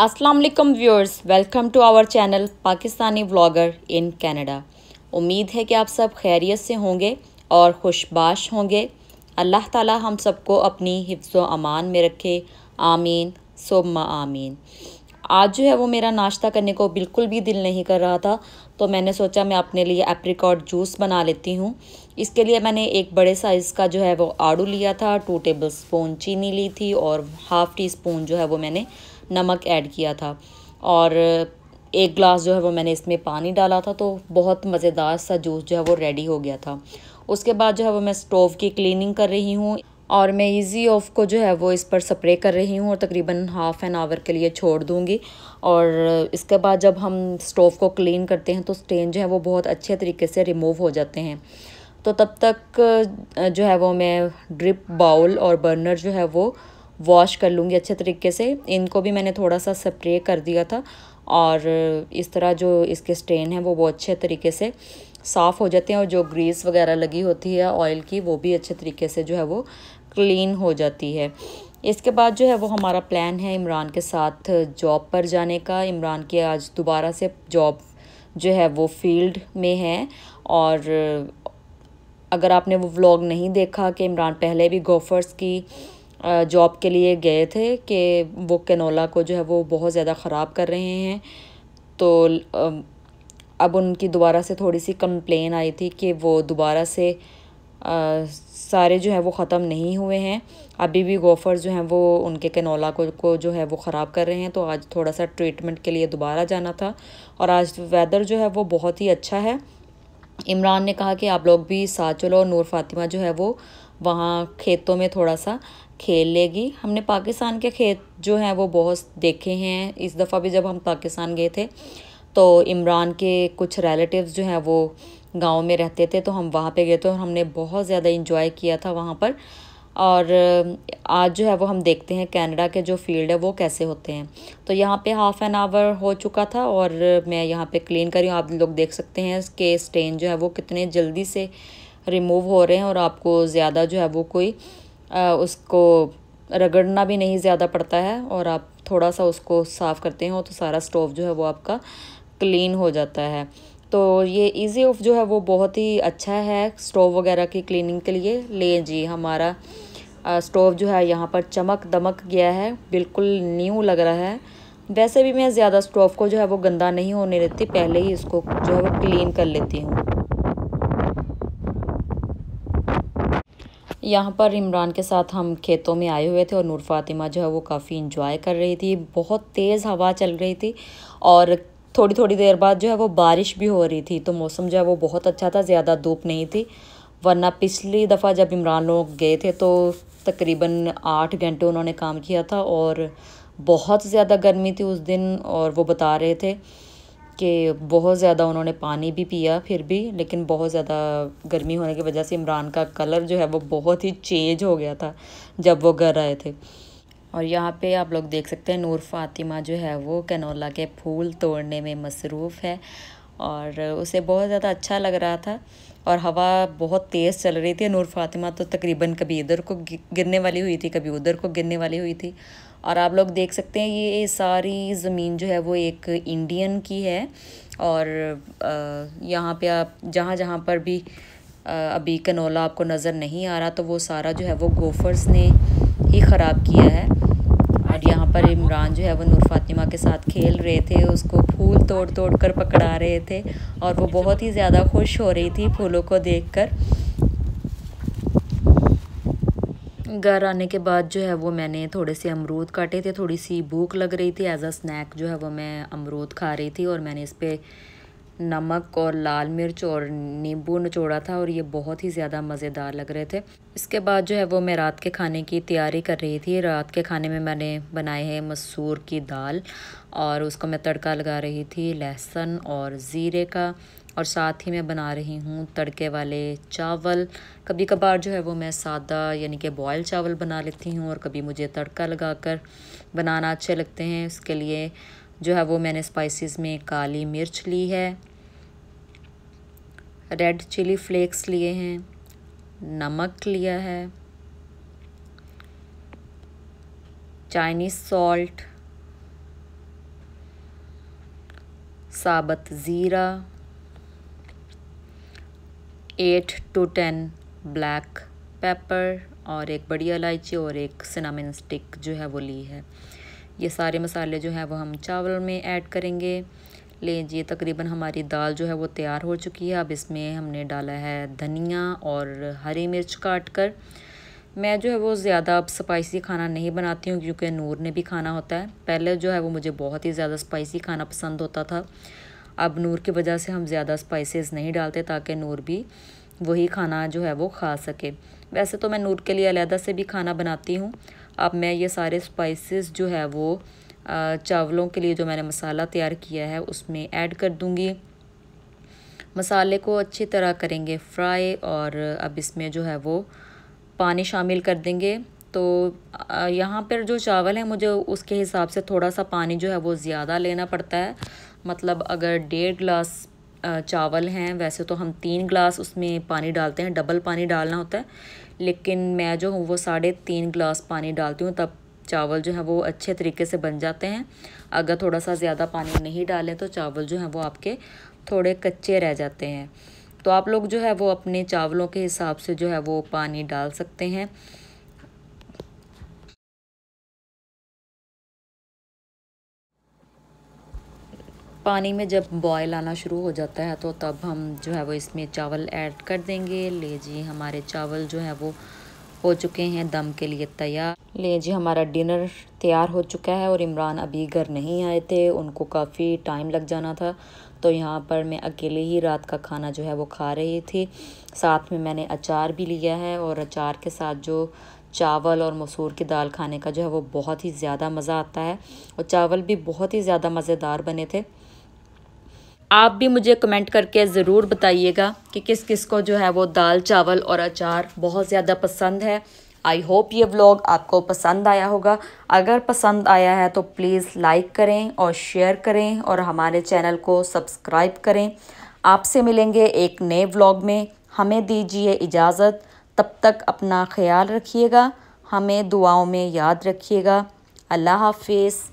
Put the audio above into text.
Aslam viewers welcome to our channel Pakistani vlogger in Canada उम्मीद है कि आप सब खैरियत से होंगे और खुशबाश होंगे अल्लाह ताला हम सबको अपनी हिफ्ज़ अमान में रखे आमीन सोमा आमीन आज जो है वो मेरा नाश्ता करने को बिल्कुल भी दिल नहीं कर रहा था तो मैंने सोचा मैं अपने लिए एप्रिकॉट जूस बना लेती हूँ इसके लिए मैंने एक बड़े साइज़ का जो है वो आड़ू लिया था टू टेबल स्पून चीनी ली थी और हाफ़ टी स्पून जो है वो मैंने नमक ऐड किया था और एक गिलास जो है वो मैंने इसमें पानी डाला था तो बहुत मज़ेदार सा जूस जो है वो रेडी हो गया था उसके बाद जो है वो मैं स्टोव की क्लीनिंग कर रही हूँ और मैं इजी ऑफ को जो है वो इस पर स्प्रे कर रही हूँ और तकरीबन हाफ़ एन आवर के लिए छोड़ दूँगी और इसके बाद जब हम स्टोव को क्लीन करते हैं तो स्टेन जो है वो बहुत अच्छे तरीके से रिमूव हो जाते हैं तो तब तक जो है वो मैं ड्रिप बाउल और बर्नर जो है वो वॉश कर लूँगी अच्छे तरीके से इनको भी मैंने थोड़ा सा स्प्रे कर दिया था और इस तरह जो इसके स्टेन हैं वो बहुत अच्छे तरीके से साफ़ हो जाते हैं और जो ग्रीस वगैरह लगी होती है ऑयल की वो भी अच्छे तरीके से जो है वो क्लीन हो जाती है इसके बाद जो है वो हमारा प्लान है इमरान के साथ जॉब पर जाने का इमरान की आज दोबारा से जॉब जो है वो फील्ड में है और अगर आपने वो व्लॉग नहीं देखा कि इमरान पहले भी गोफर्स की जॉब के लिए गए थे कि वो कैनोला को जो है वो बहुत ज़्यादा ख़राब कर रहे हैं तो अब उनकी दोबारा से थोड़ी सी कंप्लेन आई थी कि वो दोबारा से आ, सारे जो है वो ख़त्म नहीं हुए हैं अभी भी गोफर जो हैं वो उनके कैनोला को को जो है वो ख़राब कर रहे हैं तो आज थोड़ा सा ट्रीटमेंट के लिए दोबारा जाना था और आज वेदर जो है वो बहुत ही अच्छा है इमरान ने कहा कि आप लोग भी साथ चलो नूर फातिमा जो है वो वहाँ खेतों में थोड़ा सा खेल लेगी हमने पाकिस्तान के खेत जो हैं वो बहुत देखे हैं इस दफ़ा भी जब हम पाकिस्तान गए थे तो इमरान के कुछ रिलेटिव्स जो हैं वो गांव में रहते थे तो हम वहाँ पे गए थे और हमने बहुत ज़्यादा इन्जॉय किया था वहाँ पर और आज जो है वो हम देखते हैं कनाडा के जो फील्ड है वो कैसे होते हैं तो यहाँ पे हाफ़ एन आवर हो चुका था और मैं यहाँ पे क्लीन करी हूँ आप लोग देख सकते हैं कि स्टेन जो है वो कितने जल्दी से रिमूव हो रहे हैं और आपको ज़्यादा जो है वो कोई उसको रगड़ना भी नहीं ज़्यादा पड़ता है और आप थोड़ा सा उसको साफ़ करते हो तो सारा स्टोव जो है वो आपका क्लीन हो जाता है तो ये इजी ऑफ जो है वो बहुत ही अच्छा है स्टोव वगैरह की क्लीनिंग के लिए ले जी हमारा स्टोव जो है यहाँ पर चमक दमक गया है बिल्कुल न्यू लग रहा है वैसे भी मैं ज़्यादा स्टोव को जो है वो गंदा नहीं होने देती पहले ही इसको जो है वो क्लीन कर लेती हूँ यहाँ पर इमरान के साथ हम खेतों में आए हुए थे और नूर फातिमा जो है वो काफ़ी इंजॉय कर रही थी बहुत तेज़ हवा चल रही थी और थोड़ी थोड़ी देर बाद जो है वो बारिश भी हो रही थी तो मौसम जो है वो बहुत अच्छा था ज़्यादा धूप नहीं थी वरना पिछली दफ़ा जब इमरान लोग गए थे तो तकरीबन आठ घंटे उन्होंने काम किया था और बहुत ज़्यादा गर्मी थी उस दिन और वो बता रहे थे कि बहुत ज़्यादा उन्होंने पानी भी पिया फिर भी लेकिन बहुत ज़्यादा गर्मी होने की वजह से इमरान का कलर जो है वो बहुत ही चेंज हो गया था जब वो घर आए थे और यहाँ पे आप लोग देख सकते हैं नूर फातिमा जो है वो कैनोला के फूल तोड़ने में मसरूफ़ है और उसे बहुत ज़्यादा अच्छा लग रहा था और हवा बहुत तेज़ चल रही थी नूर फातिमा तो तकरीबन कभी इधर को गिरने वाली हुई थी कभी उधर को गिरने वाली हुई थी और आप लोग देख सकते हैं ये सारी ज़मीन जो है वो एक इंडियन की है और यहाँ पे आप जहाँ जहाँ पर भी अभी कनोला आपको नज़र नहीं आ रहा तो वो सारा जो है वो गोफर्स ने ही ख़राब किया है और यहाँ पर इमरान जो है वो नूर फातिमा के साथ खेल रहे थे उसको फूल तोड़ तोड़ कर पकड़ा रहे थे और वो बहुत ही ज़्यादा खुश हो रही थी फूलों को देख कर घर आने के बाद जो है वो मैंने थोड़े से अमरूद काटे थे थोड़ी सी भूख लग रही थी एज अ स्नैक जो है वो मैं अमरूद खा रही थी और मैंने इस पर नमक और लाल मिर्च और नींबू निचोड़ा था और ये बहुत ही ज़्यादा मज़ेदार लग रहे थे इसके बाद जो है वो मैं रात के खाने की तैयारी कर रही थी रात के खाने में मैंने बनाए हैं मसूर की दाल और उसको मैं तड़का लगा रही थी लहसुन और ज़ीरे का और साथ ही मैं बना रही हूँ तड़के वाले चावल कभी कभार जो है वो मैं सादा यानी कि बॉयल चावल बना लेती हूँ और कभी मुझे तड़का लगा कर बनाना अच्छे लगते हैं उसके लिए जो है वो मैंने स्पाइसेस में काली मिर्च ली है रेड चिली फ्लेक्स लिए हैं नमक लिया है चाइनीज़ सॉल्ट साबत ज़ीरा eight to ten black pepper और एक बड़ी इलायची और एक सिनामिन स्टिक जो है वो ली है ये सारे मसाले जो है वो हम चावल में ऐड करेंगे लें जी तकरीबन हमारी दाल जो है वो तैयार हो चुकी है अब इसमें हमने डाला है धनिया और हरी मिर्च काट कर मैं जो है वो ज़्यादा अब स्पाइसी खाना नहीं बनाती हूँ क्योंकि नूर ने भी खाना होता है पहले जो है वो मुझे बहुत ही ज़्यादा स्पाइसी खाना पसंद होता था अब नूर की वजह से हम ज़्यादा स्पाइसेस नहीं डालते ताकि नूर भी वही खाना जो है वो खा सके वैसे तो मैं नूर के लिए अलहदा से भी खाना बनाती हूँ अब मैं ये सारे स्पाइसेस जो है वो चावलों के लिए जो मैंने मसाला तैयार किया है उसमें ऐड कर दूँगी मसाले को अच्छी तरह करेंगे फ्राई और अब इसमें जो है वो पानी शामिल कर देंगे तो यहाँ पर जो चावल है मुझे उसके हिसाब से थोड़ा सा पानी जो है वो ज़्यादा लेना पड़ता है मतलब अगर डेढ़ गिलास चावल हैं वैसे तो हम तीन गिलास उसमें पानी डालते हैं डबल पानी डालना होता है लेकिन मैं जो हूँ वो साढ़े तीन गिलास पानी डालती हूँ तब चावल जो है वो अच्छे तरीके से बन जाते हैं अगर थोड़ा सा ज़्यादा पानी नहीं डालें तो चावल जो है वो आपके थोड़े कच्चे रह जाते हैं तो आप लोग जो है वो अपने चावलों के हिसाब से जो है वो पानी डाल सकते हैं पानी में जब बॉयल आना शुरू हो जाता है तो तब हम जो है वो इसमें चावल ऐड कर देंगे ले जी हमारे चावल जो है वो हो चुके हैं दम के लिए तैयार ले जी हमारा डिनर तैयार हो चुका है और इमरान अभी घर नहीं आए थे उनको काफ़ी टाइम लग जाना था तो यहाँ पर मैं अकेले ही रात का खाना जो है वो खा रही थी साथ में मैंने अचार भी लिया है और अचार के साथ जो चावल और मसूर की दाल खाने का जो है वो बहुत ही ज़्यादा मज़ा आता है और चावल भी बहुत ही ज़्यादा मज़ेदार बने थे आप भी मुझे कमेंट करके ज़रूर बताइएगा कि किस किस को जो है वो दाल चावल और अचार बहुत ज़्यादा पसंद है आई होप ये व्लॉग आपको पसंद आया होगा अगर पसंद आया है तो प्लीज़ लाइक करें और शेयर करें और हमारे चैनल को सब्सक्राइब करें आपसे मिलेंगे एक नए व्लॉग में हमें दीजिए इजाज़त तब तक अपना ख्याल रखिएगा हमें दुआओं में याद रखिएगा अल्लाह हाफिज़